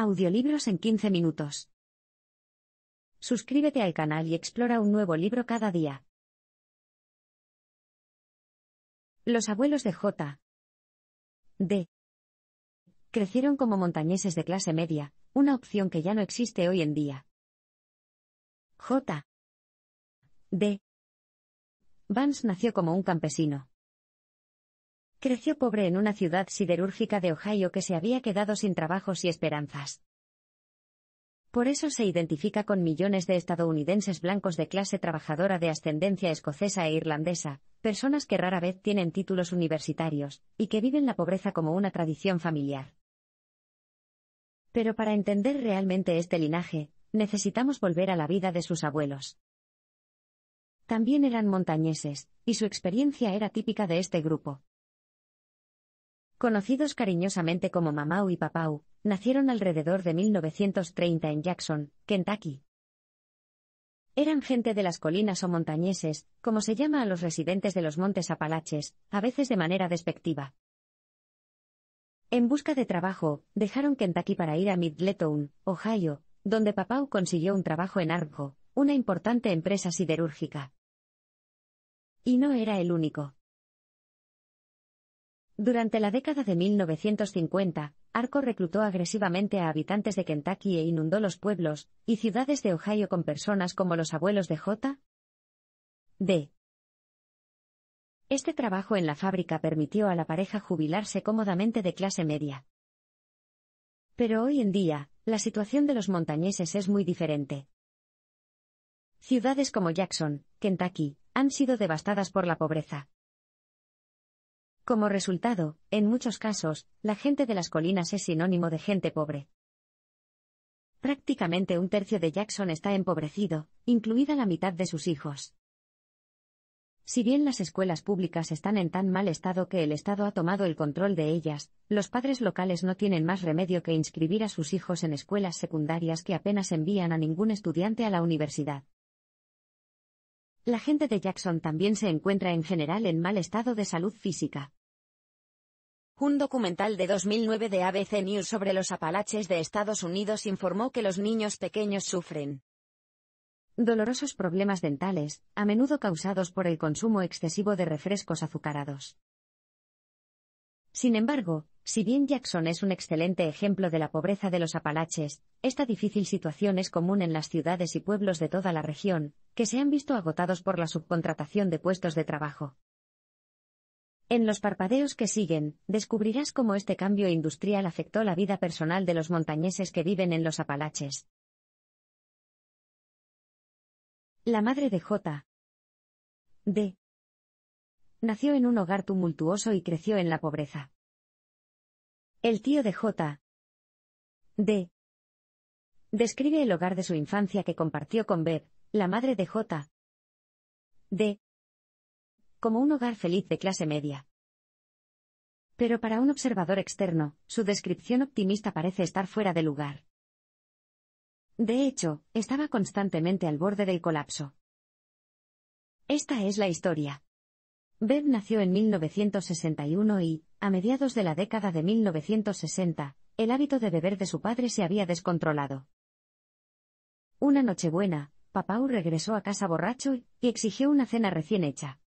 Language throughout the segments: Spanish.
Audiolibros en 15 minutos. Suscríbete al canal y explora un nuevo libro cada día. Los abuelos de J. D. Crecieron como montañeses de clase media, una opción que ya no existe hoy en día. J. D. Vance nació como un campesino. Creció pobre en una ciudad siderúrgica de Ohio que se había quedado sin trabajos y esperanzas. Por eso se identifica con millones de estadounidenses blancos de clase trabajadora de ascendencia escocesa e irlandesa, personas que rara vez tienen títulos universitarios, y que viven la pobreza como una tradición familiar. Pero para entender realmente este linaje, necesitamos volver a la vida de sus abuelos. También eran montañeses, y su experiencia era típica de este grupo conocidos cariñosamente como Mamau y Papau, nacieron alrededor de 1930 en Jackson, Kentucky. Eran gente de las colinas o montañeses, como se llama a los residentes de los montes apalaches, a veces de manera despectiva. En busca de trabajo, dejaron Kentucky para ir a Midletown, Ohio, donde Papau consiguió un trabajo en Arco, una importante empresa siderúrgica. Y no era el único. Durante la década de 1950, Arco reclutó agresivamente a habitantes de Kentucky e inundó los pueblos y ciudades de Ohio con personas como los abuelos de J. D. Este trabajo en la fábrica permitió a la pareja jubilarse cómodamente de clase media. Pero hoy en día, la situación de los montañeses es muy diferente. Ciudades como Jackson, Kentucky, han sido devastadas por la pobreza. Como resultado, en muchos casos, la gente de las colinas es sinónimo de gente pobre. Prácticamente un tercio de Jackson está empobrecido, incluida la mitad de sus hijos. Si bien las escuelas públicas están en tan mal estado que el Estado ha tomado el control de ellas, los padres locales no tienen más remedio que inscribir a sus hijos en escuelas secundarias que apenas envían a ningún estudiante a la universidad. La gente de Jackson también se encuentra en general en mal estado de salud física. Un documental de 2009 de ABC News sobre los Apalaches de Estados Unidos informó que los niños pequeños sufren dolorosos problemas dentales, a menudo causados por el consumo excesivo de refrescos azucarados. Sin embargo, si bien Jackson es un excelente ejemplo de la pobreza de los Apalaches, esta difícil situación es común en las ciudades y pueblos de toda la región, que se han visto agotados por la subcontratación de puestos de trabajo. En los parpadeos que siguen, descubrirás cómo este cambio industrial afectó la vida personal de los montañeses que viven en los Apalaches. La madre de J. D. Nació en un hogar tumultuoso y creció en la pobreza. El tío de J. D. Describe el hogar de su infancia que compartió con Beth, la madre de J. D como un hogar feliz de clase media. Pero para un observador externo, su descripción optimista parece estar fuera de lugar. De hecho, estaba constantemente al borde del colapso. Esta es la historia. Bev nació en 1961 y, a mediados de la década de 1960, el hábito de beber de su padre se había descontrolado. Una noche buena, Papau regresó a casa borracho y exigió una cena recién hecha.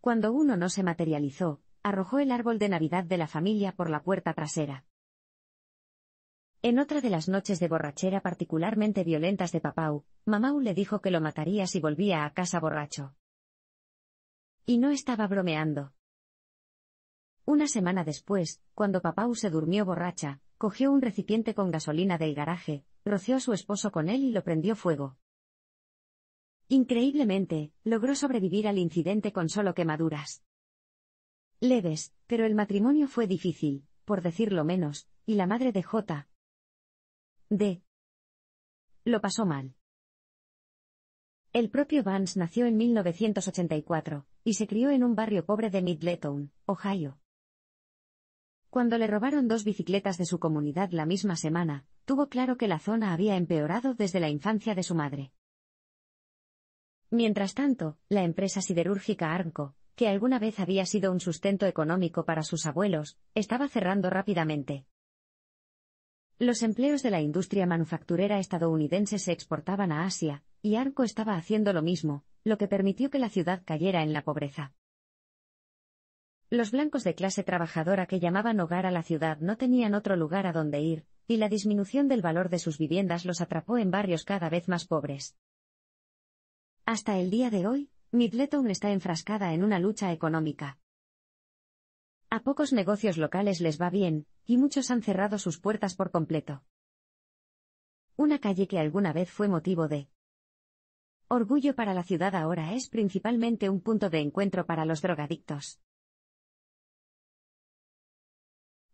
Cuando uno no se materializó, arrojó el árbol de Navidad de la familia por la puerta trasera. En otra de las noches de borrachera particularmente violentas de Papau, Mamau le dijo que lo mataría si volvía a casa borracho. Y no estaba bromeando. Una semana después, cuando Papau se durmió borracha, cogió un recipiente con gasolina del garaje, roció a su esposo con él y lo prendió fuego. Increíblemente, logró sobrevivir al incidente con solo quemaduras. Leves, pero el matrimonio fue difícil, por decirlo menos, y la madre de J. D. Lo pasó mal. El propio Vance nació en 1984, y se crió en un barrio pobre de Middletown, Ohio. Cuando le robaron dos bicicletas de su comunidad la misma semana, tuvo claro que la zona había empeorado desde la infancia de su madre. Mientras tanto, la empresa siderúrgica Arnco, que alguna vez había sido un sustento económico para sus abuelos, estaba cerrando rápidamente. Los empleos de la industria manufacturera estadounidense se exportaban a Asia, y Arco estaba haciendo lo mismo, lo que permitió que la ciudad cayera en la pobreza. Los blancos de clase trabajadora que llamaban hogar a la ciudad no tenían otro lugar a donde ir, y la disminución del valor de sus viviendas los atrapó en barrios cada vez más pobres. Hasta el día de hoy, Midletown está enfrascada en una lucha económica. A pocos negocios locales les va bien, y muchos han cerrado sus puertas por completo. Una calle que alguna vez fue motivo de orgullo para la ciudad ahora es principalmente un punto de encuentro para los drogadictos.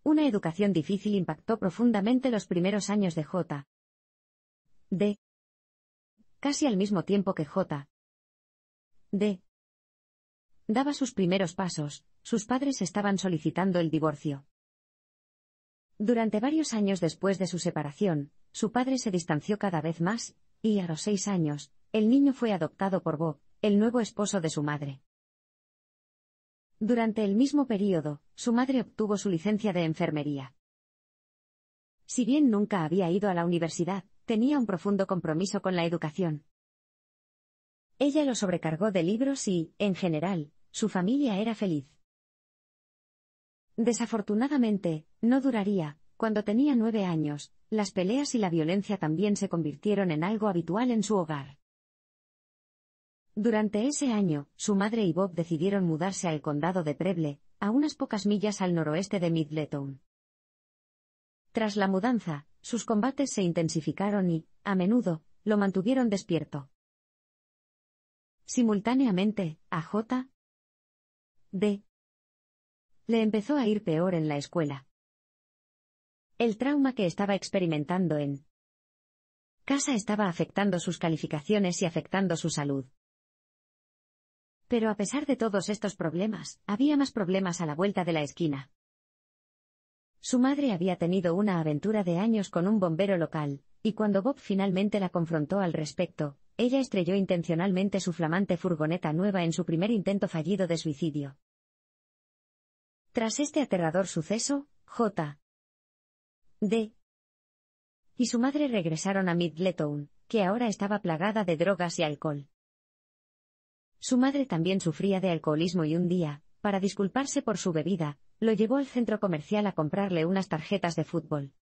Una educación difícil impactó profundamente los primeros años de J. D casi al mismo tiempo que J. D. Daba sus primeros pasos, sus padres estaban solicitando el divorcio. Durante varios años después de su separación, su padre se distanció cada vez más, y a los seis años, el niño fue adoptado por Bob, el nuevo esposo de su madre. Durante el mismo periodo, su madre obtuvo su licencia de enfermería. Si bien nunca había ido a la universidad, tenía un profundo compromiso con la educación. Ella lo sobrecargó de libros y, en general, su familia era feliz. Desafortunadamente, no duraría, cuando tenía nueve años, las peleas y la violencia también se convirtieron en algo habitual en su hogar. Durante ese año, su madre y Bob decidieron mudarse al condado de Preble, a unas pocas millas al noroeste de Midletown. Tras la mudanza, sus combates se intensificaron y, a menudo, lo mantuvieron despierto. Simultáneamente, a J. D. Le empezó a ir peor en la escuela. El trauma que estaba experimentando en casa estaba afectando sus calificaciones y afectando su salud. Pero a pesar de todos estos problemas, había más problemas a la vuelta de la esquina. Su madre había tenido una aventura de años con un bombero local, y cuando Bob finalmente la confrontó al respecto, ella estrelló intencionalmente su flamante furgoneta nueva en su primer intento fallido de suicidio. Tras este aterrador suceso, J. D. y su madre regresaron a Midletown, que ahora estaba plagada de drogas y alcohol. Su madre también sufría de alcoholismo y un día, para disculparse por su bebida, lo llevó al centro comercial a comprarle unas tarjetas de fútbol.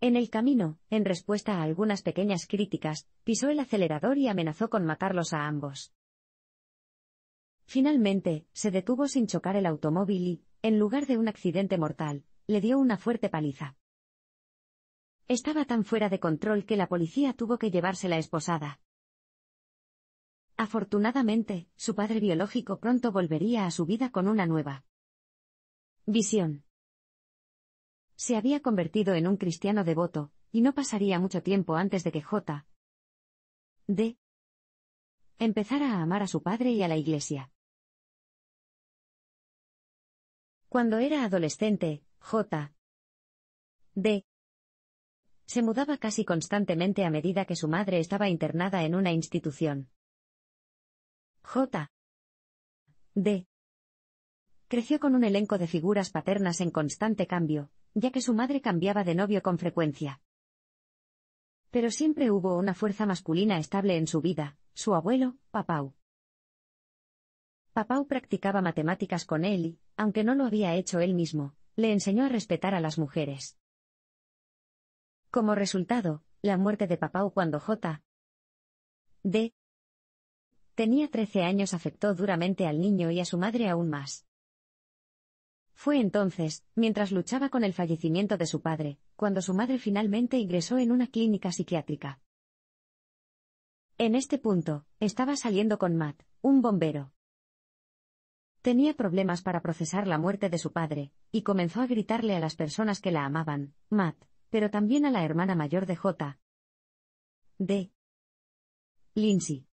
En el camino, en respuesta a algunas pequeñas críticas, pisó el acelerador y amenazó con matarlos a ambos. Finalmente, se detuvo sin chocar el automóvil y, en lugar de un accidente mortal, le dio una fuerte paliza. Estaba tan fuera de control que la policía tuvo que llevársela esposada. Afortunadamente, su padre biológico pronto volvería a su vida con una nueva. Visión. Se había convertido en un cristiano devoto, y no pasaría mucho tiempo antes de que J. D. empezara a amar a su padre y a la iglesia. Cuando era adolescente, J. D. se mudaba casi constantemente a medida que su madre estaba internada en una institución. J. D creció con un elenco de figuras paternas en constante cambio, ya que su madre cambiaba de novio con frecuencia. Pero siempre hubo una fuerza masculina estable en su vida, su abuelo, Papau. Papau practicaba matemáticas con él y, aunque no lo había hecho él mismo, le enseñó a respetar a las mujeres. Como resultado, la muerte de Papau cuando J. D. tenía 13 años afectó duramente al niño y a su madre aún más. Fue entonces, mientras luchaba con el fallecimiento de su padre, cuando su madre finalmente ingresó en una clínica psiquiátrica. En este punto, estaba saliendo con Matt, un bombero. Tenía problemas para procesar la muerte de su padre, y comenzó a gritarle a las personas que la amaban, Matt, pero también a la hermana mayor de J. D. Lindsay.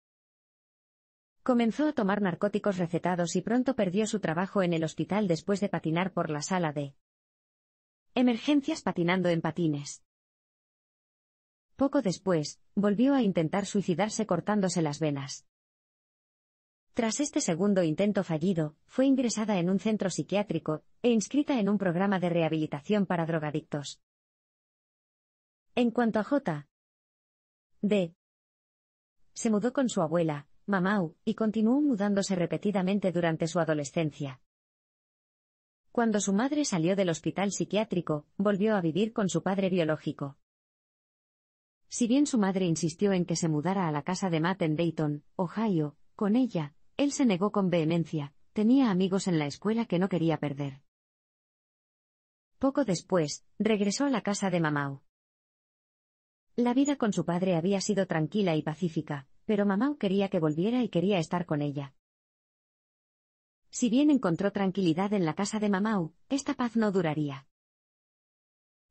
Comenzó a tomar narcóticos recetados y pronto perdió su trabajo en el hospital después de patinar por la sala de emergencias patinando en patines. Poco después, volvió a intentar suicidarse cortándose las venas. Tras este segundo intento fallido, fue ingresada en un centro psiquiátrico e inscrita en un programa de rehabilitación para drogadictos. En cuanto a J. D. Se mudó con su abuela, Mamau, y continuó mudándose repetidamente durante su adolescencia. Cuando su madre salió del hospital psiquiátrico, volvió a vivir con su padre biológico. Si bien su madre insistió en que se mudara a la casa de Matt en Dayton, Ohio, con ella, él se negó con vehemencia, tenía amigos en la escuela que no quería perder. Poco después, regresó a la casa de Mamau. La vida con su padre había sido tranquila y pacífica, pero Mamau quería que volviera y quería estar con ella. Si bien encontró tranquilidad en la casa de Mamau, esta paz no duraría.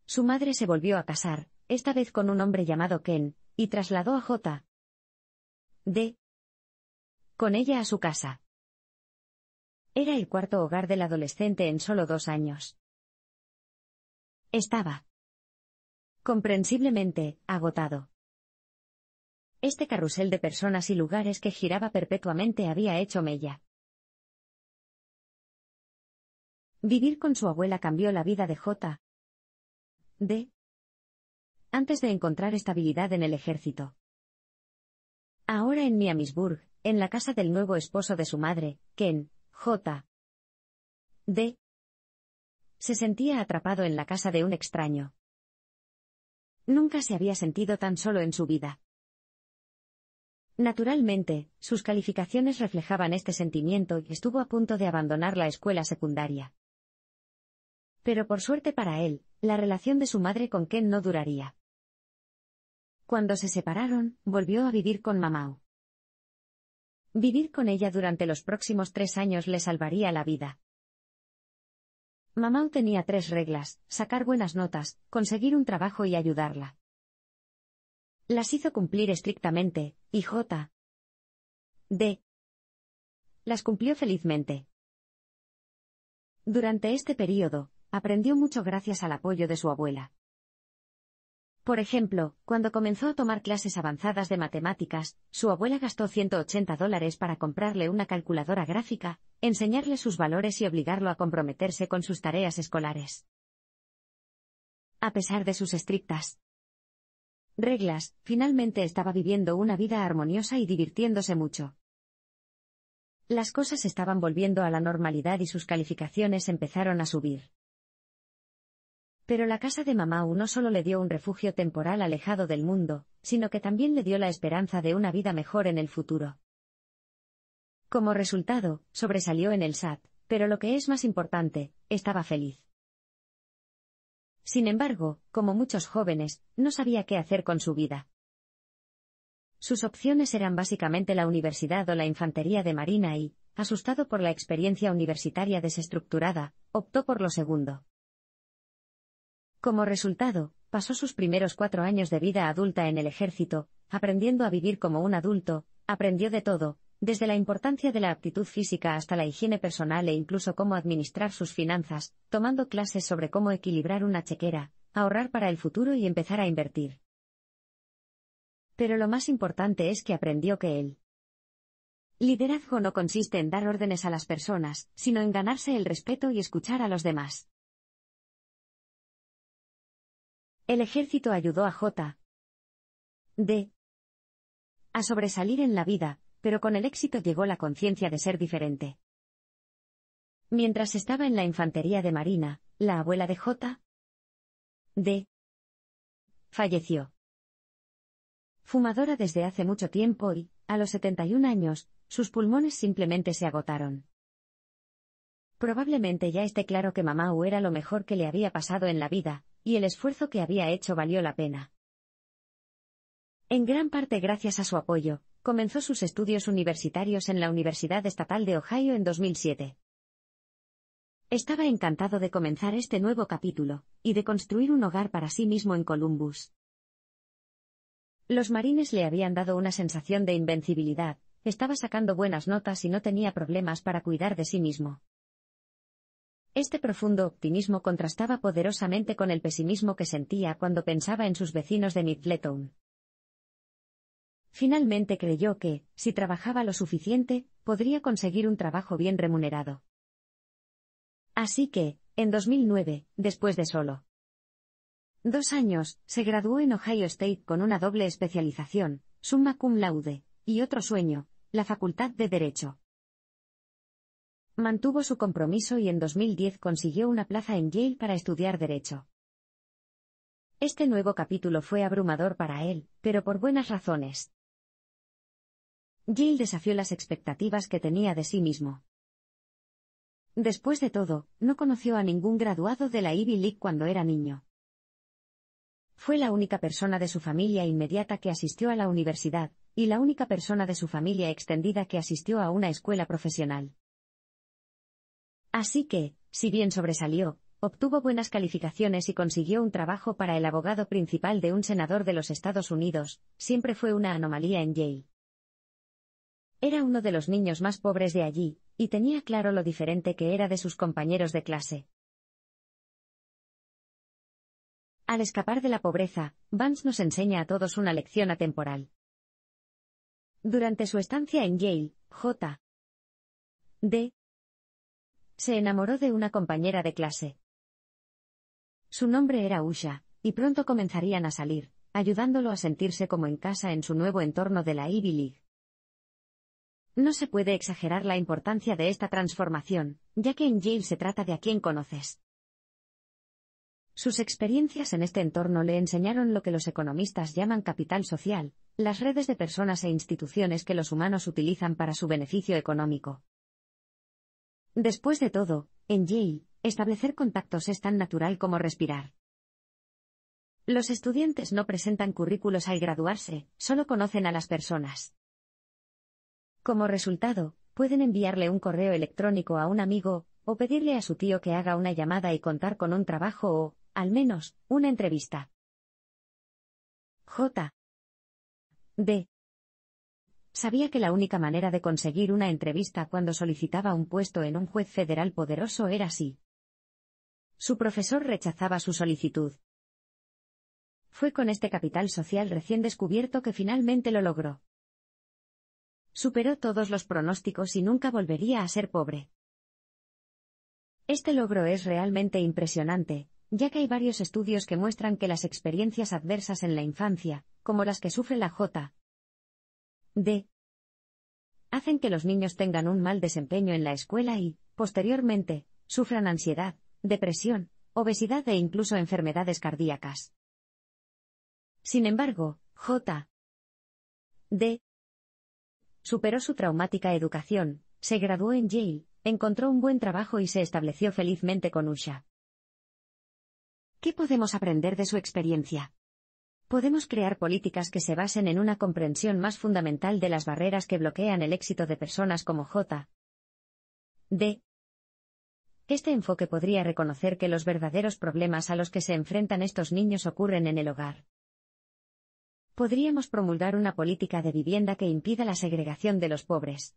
Su madre se volvió a casar, esta vez con un hombre llamado Ken, y trasladó a J. D. con ella a su casa. Era el cuarto hogar del adolescente en solo dos años. Estaba comprensiblemente agotado. Este carrusel de personas y lugares que giraba perpetuamente había hecho mella. Vivir con su abuela cambió la vida de J. D. Antes de encontrar estabilidad en el ejército. Ahora en Miamisburg, en la casa del nuevo esposo de su madre, Ken, J. D. Se sentía atrapado en la casa de un extraño. Nunca se había sentido tan solo en su vida. Naturalmente, sus calificaciones reflejaban este sentimiento y estuvo a punto de abandonar la escuela secundaria. Pero por suerte para él, la relación de su madre con Ken no duraría. Cuando se separaron, volvió a vivir con Mamau. Vivir con ella durante los próximos tres años le salvaría la vida. Mamau tenía tres reglas, sacar buenas notas, conseguir un trabajo y ayudarla las hizo cumplir estrictamente, y J. D. Las cumplió felizmente. Durante este periodo, aprendió mucho gracias al apoyo de su abuela. Por ejemplo, cuando comenzó a tomar clases avanzadas de matemáticas, su abuela gastó 180 dólares para comprarle una calculadora gráfica, enseñarle sus valores y obligarlo a comprometerse con sus tareas escolares. A pesar de sus estrictas reglas, finalmente estaba viviendo una vida armoniosa y divirtiéndose mucho. Las cosas estaban volviendo a la normalidad y sus calificaciones empezaron a subir. Pero la casa de Mamau no solo le dio un refugio temporal alejado del mundo, sino que también le dio la esperanza de una vida mejor en el futuro. Como resultado, sobresalió en el SAT, pero lo que es más importante, estaba feliz. Sin embargo, como muchos jóvenes, no sabía qué hacer con su vida. Sus opciones eran básicamente la universidad o la infantería de marina y, asustado por la experiencia universitaria desestructurada, optó por lo segundo. Como resultado, pasó sus primeros cuatro años de vida adulta en el ejército, aprendiendo a vivir como un adulto, aprendió de todo, desde la importancia de la aptitud física hasta la higiene personal e incluso cómo administrar sus finanzas, tomando clases sobre cómo equilibrar una chequera, ahorrar para el futuro y empezar a invertir. Pero lo más importante es que aprendió que él, Liderazgo no consiste en dar órdenes a las personas, sino en ganarse el respeto y escuchar a los demás. El ejército ayudó a J. D. a sobresalir en la vida, pero con el éxito llegó la conciencia de ser diferente. Mientras estaba en la infantería de Marina, la abuela de J. D. falleció. Fumadora desde hace mucho tiempo y, a los 71 años, sus pulmones simplemente se agotaron. Probablemente ya esté claro que U era lo mejor que le había pasado en la vida, y el esfuerzo que había hecho valió la pena. En gran parte gracias a su apoyo, Comenzó sus estudios universitarios en la Universidad Estatal de Ohio en 2007. Estaba encantado de comenzar este nuevo capítulo, y de construir un hogar para sí mismo en Columbus. Los marines le habían dado una sensación de invencibilidad, estaba sacando buenas notas y no tenía problemas para cuidar de sí mismo. Este profundo optimismo contrastaba poderosamente con el pesimismo que sentía cuando pensaba en sus vecinos de Midletown. Finalmente creyó que, si trabajaba lo suficiente, podría conseguir un trabajo bien remunerado. Así que, en 2009, después de solo dos años, se graduó en Ohio State con una doble especialización, summa cum laude, y otro sueño, la Facultad de Derecho. Mantuvo su compromiso y en 2010 consiguió una plaza en Yale para estudiar Derecho. Este nuevo capítulo fue abrumador para él, pero por buenas razones. Yale desafió las expectativas que tenía de sí mismo. Después de todo, no conoció a ningún graduado de la Ivy League cuando era niño. Fue la única persona de su familia inmediata que asistió a la universidad, y la única persona de su familia extendida que asistió a una escuela profesional. Así que, si bien sobresalió, obtuvo buenas calificaciones y consiguió un trabajo para el abogado principal de un senador de los Estados Unidos, siempre fue una anomalía en Yale. Era uno de los niños más pobres de allí, y tenía claro lo diferente que era de sus compañeros de clase. Al escapar de la pobreza, Vance nos enseña a todos una lección atemporal. Durante su estancia en Yale, J. D. se enamoró de una compañera de clase. Su nombre era Usha, y pronto comenzarían a salir, ayudándolo a sentirse como en casa en su nuevo entorno de la Ivy League. No se puede exagerar la importancia de esta transformación, ya que en Yale se trata de a quien conoces. Sus experiencias en este entorno le enseñaron lo que los economistas llaman capital social, las redes de personas e instituciones que los humanos utilizan para su beneficio económico. Después de todo, en Yale, establecer contactos es tan natural como respirar. Los estudiantes no presentan currículos al graduarse, solo conocen a las personas. Como resultado, pueden enviarle un correo electrónico a un amigo, o pedirle a su tío que haga una llamada y contar con un trabajo o, al menos, una entrevista. J. D. Sabía que la única manera de conseguir una entrevista cuando solicitaba un puesto en un juez federal poderoso era así. Su profesor rechazaba su solicitud. Fue con este capital social recién descubierto que finalmente lo logró. Superó todos los pronósticos y nunca volvería a ser pobre. Este logro es realmente impresionante, ya que hay varios estudios que muestran que las experiencias adversas en la infancia, como las que sufre la J. D. hacen que los niños tengan un mal desempeño en la escuela y, posteriormente, sufran ansiedad, depresión, obesidad e incluso enfermedades cardíacas. Sin embargo, J. D superó su traumática educación, se graduó en Yale, encontró un buen trabajo y se estableció felizmente con Usha. ¿Qué podemos aprender de su experiencia? Podemos crear políticas que se basen en una comprensión más fundamental de las barreras que bloquean el éxito de personas como J. D. Este enfoque podría reconocer que los verdaderos problemas a los que se enfrentan estos niños ocurren en el hogar podríamos promulgar una política de vivienda que impida la segregación de los pobres.